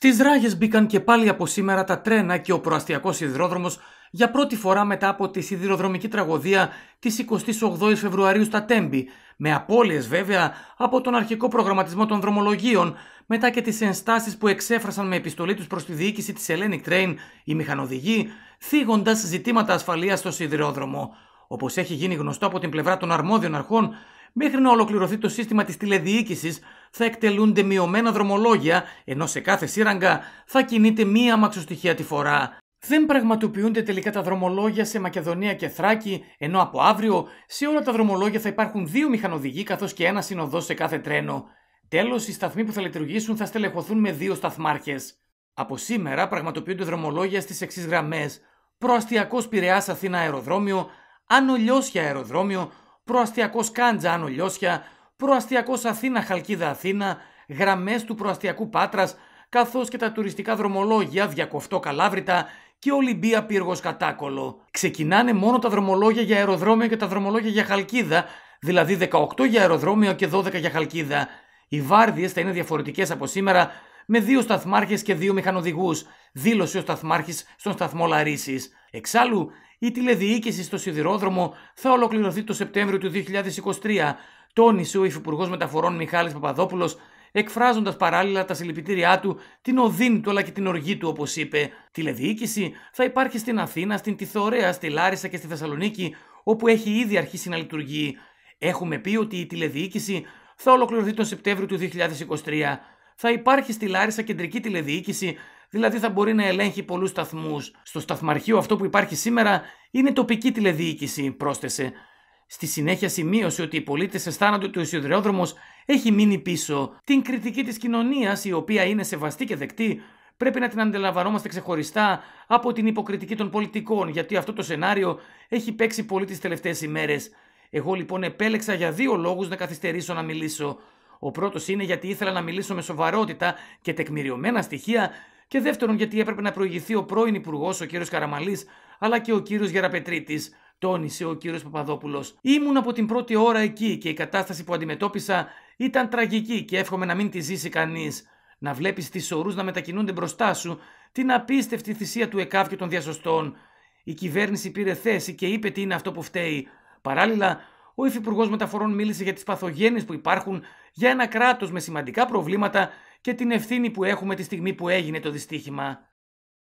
Στις ράγες μπήκαν και πάλι από σήμερα τα τρένα και ο προαστιακός σιδηρόδρομος για πρώτη φορά μετά από τη σιδηροδρομική τραγωδία της 28 η Φεβρουαρίου στα Τέμπη, με απώλειες βέβαια από τον αρχικό προγραμματισμό των δρομολογίων, μετά και τις ενστάσεις που εξέφρασαν με επιστολή τους προς τη διοίκηση της Hellenic Train, οι μηχανοδηγοί, θίγοντας ζητήματα ασφαλείας στο σιδηρόδρομο. Όπως έχει γίνει γνωστό από την πλευρά των αρμόδιων αρχών, Μέχρι να ολοκληρωθεί το σύστημα της τηλεδιοίκησης, θα εκτελούνται μειωμένα δρομολόγια, ενώ σε κάθε σύραγγα θα κινείται μία αμαξοστοιχεία τη φορά. Δεν πραγματοποιούνται τελικά τα δρομολόγια σε Μακεδονία και Θράκη, ενώ από αύριο σε όλα τα δρομολόγια θα υπάρχουν δύο μηχανοδηγοί καθώς και ένα συνοδό σε κάθε τρένο. Τέλος, οι σταθμοί που θα λειτουργήσουν θα στελεχωθούν με δύο σταθμάρχες. Από σήμερα πραγματοποιούνται δρομολόγια στις εξής γραμμές: Προαστιακός Πειραιάς Αθήνα αεροδρόμιο, Ανολιώσια αεροδρόμιο, προαστιακός Κάντζα Λιώσια, προαστιακός Αθήνα Χαλκίδα Αθήνα, γραμμές του προαστιακού Πάτρας, καθώς και τα τουριστικά δρομολόγια Διακοφτό Καλάβρητα και Ολυμπία Πύργος Κατάκολο. Ξεκινάνε μόνο τα δρομολόγια για αεροδρόμιο και τα δρομολόγια για Χαλκίδα, δηλαδή 18 για αεροδρόμιο και 12 για Χαλκίδα. Οι βάρδιες θα είναι διαφορετικές από σήμερα με δύο σταθμάρχες και δύο μηχανοδηγούς, δήλωσε ο σταθμάρχης στον σταθμό Λαρίσης. Εξάλλου, η τηλεδιοίκηση στο σιδηρόδρομο θα ολοκληρωθεί το Σεπτέμβριο του 2023, τόνισε ο Υφυπουργός Μεταφορών Μιχάλης Παπαδόπουλος, εκφράζοντας παράλληλα τα συλληπιτήριά του, την οδύνη του αλλά και την οργή του, όπως είπε. Τηλεδιοίκηση θα υπάρχει στην Αθήνα, στην Τιθωρέα, στη Λάρισα και στη Θεσσαλονίκη, όπου έχει ήδη αρχίσει να λειτουργεί. Έχουμε πει ότι η τηλεδιοίκηση θα ολοκληρωθεί τον Σεπτέμβριο του 2023. Θα υπάρχει στη Λάρισα κεντρική τηλεδιοίκηση δηλαδή θα μπορεί να ελέγχει πολλούς σταθμούς. Στο σταθμαρχείο αυτό που υπάρχει σήμερα είναι τοπική τηλεδιοίκηση, πρόσθεσε. Στη συνέχεια σημείωσε ότι οι πολίτες αισθάνονται ότι ο σιδηρόδρομο έχει μείνει πίσω. Την κριτική της κοινωνίας, η οποία είναι σεβαστή και δεκτή, πρέπει να την αντιλαμβανόμαστε ξεχωριστά από την υποκριτική των πολιτικών, γιατί αυτό το σενάριο έχει παίξει πολύ τις τελευταίες ημέρες. Εγώ λοιπόν επέλεξα για δύο λόγους να καθυστερήσω να μιλήσω. Ο πρώτος είναι γιατί ήθελα να μιλήσω με σοβαρότητα και τεκμηριωμένα στοιχεία και δεύτερον γιατί έπρεπε να προηγηθεί ο πρώην Υπουργός, ο κ. Καραμαλής, αλλά και ο κ. Γεραπετρίτης, τόνισε ο κ. Παπαδόπουλος. Ήμουν από την πρώτη ώρα εκεί και η κατάσταση που αντιμετώπισα ήταν τραγική και εύχομαι να μην τη ζήσει κανείς. Να βλέπεις τις ορού να μετακινούνται μπροστά σου, την απίστευτη θυσία του ΕΚΑΒ και των διασωστών. Η κυβέρνηση πήρε θέση και είπε τι είναι αυτό που φταίει. Παράλληλα, ο Υφυπουργός Μεταφορών μίλησε για τις παθογένειες που υπάρχουν για ένα κράτος με σημαντικά προβλήματα και την ευθύνη που έχουμε τη στιγμή που έγινε το δυστύχημα